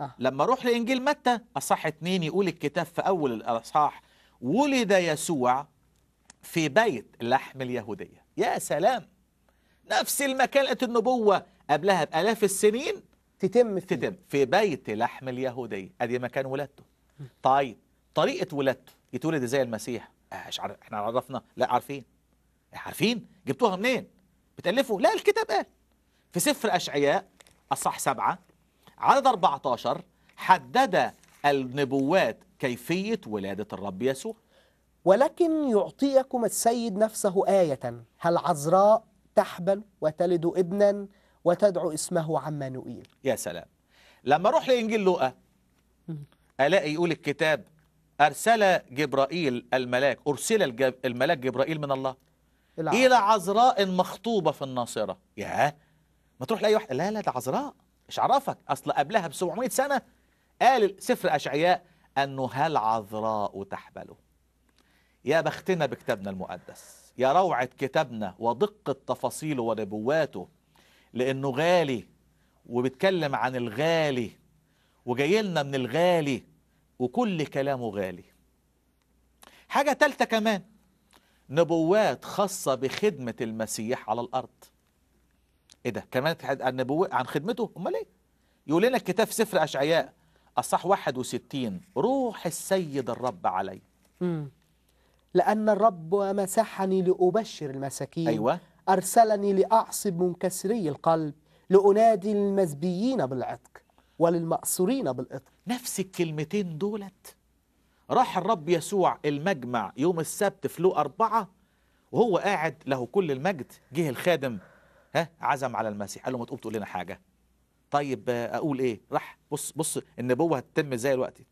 آه. لما اروح لانجيل متى اصح اتنين يقول الكتاب في اول الاصحاح ولد يسوع في بيت لحم اليهوديه يا سلام نفس المكان النبوه قبلها بالاف السنين تتم فيه. تتم في بيت لحم اليهوديه ادي مكان ولادته طيب طريقه ولادته يتولد زي المسيح مش آه، عارف احنا عرفنا لا عارفين عارفين جبتوها منين بتالفوا لا الكتاب قال في سفر اشعياء اصح سبعة عدد 14 حدد النبوات كيفية ولادة الرب يسوع ولكن يعطيكم السيد نفسه آية هل عذراء تحبل وتلد ابنا وتدعو اسمه عمانوئيل يا سلام لما أروح لإنجيل لوقا ألاقي يقول الكتاب أرسل جبرائيل الملاك أرسل الجب... الملاك جبرائيل من الله العرب. إلى عذراء مخطوبة في الناصرة يا ما تروح لأي واحد لا لا ده عذراء ايش عرفك اصل قبلها ب 700 سنه قال سفر اشعياء انه هل عذراء تحبله يا بختنا بكتابنا المقدس يا روعه كتابنا ودقه تفاصيله ونبواته لانه غالي وبيتكلم عن الغالي وجاي لنا من الغالي وكل كلامه غالي حاجه ثالثه كمان نبوات خاصه بخدمه المسيح على الارض ايه ده كمان عن عن خدمته امال ايه يقول لنا الكتاب في سفر اشعياء اصح 61 روح السيد الرب علي مم. لان الرب مسحني لابشر المساكين ايوه ارسلني لاعصب منكسري القلب لانادي المزبيين بالعتق وللمأسورين بالإطق نفس الكلمتين دولت راح الرب يسوع المجمع يوم السبت في لو أربعة وهو قاعد له كل المجد جه الخادم ها عزم على المسيح قال له ما تقوم تقول لنا حاجه طيب اقول ايه راح بص بص النبوه هتتم ازاي دلوقتي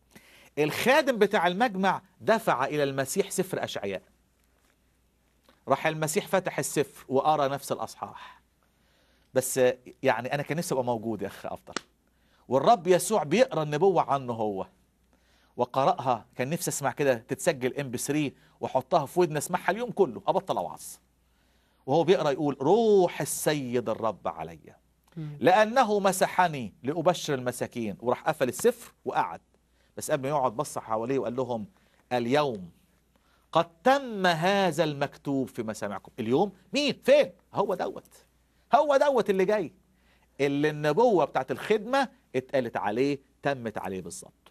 الخادم بتاع المجمع دفع الى المسيح سفر اشعياء راح المسيح فتح السفر وقرا نفس الاصحاح بس يعني انا كان نفسي ابقى موجود يا اخ افضل والرب يسوع بيقرا النبوه عنه هو وقراها كان نفسي اسمع كده تتسجل ام بي 3 واحطها في ودني اسمعها اليوم كله ابطل اوعظ وهو بيقرأ يقول روح السيد الرب عليّ لأنه مسحني لأبشر المساكين وراح قفل السفر وقعد بس قبل ما يقعد بص حواليه وقال لهم اليوم قد تم هذا المكتوب في مسامعكم اليوم مين فين هو دوت هو دوت اللي جاي اللي النبوة بتاعت الخدمة اتقالت عليه تمت عليه بالظبط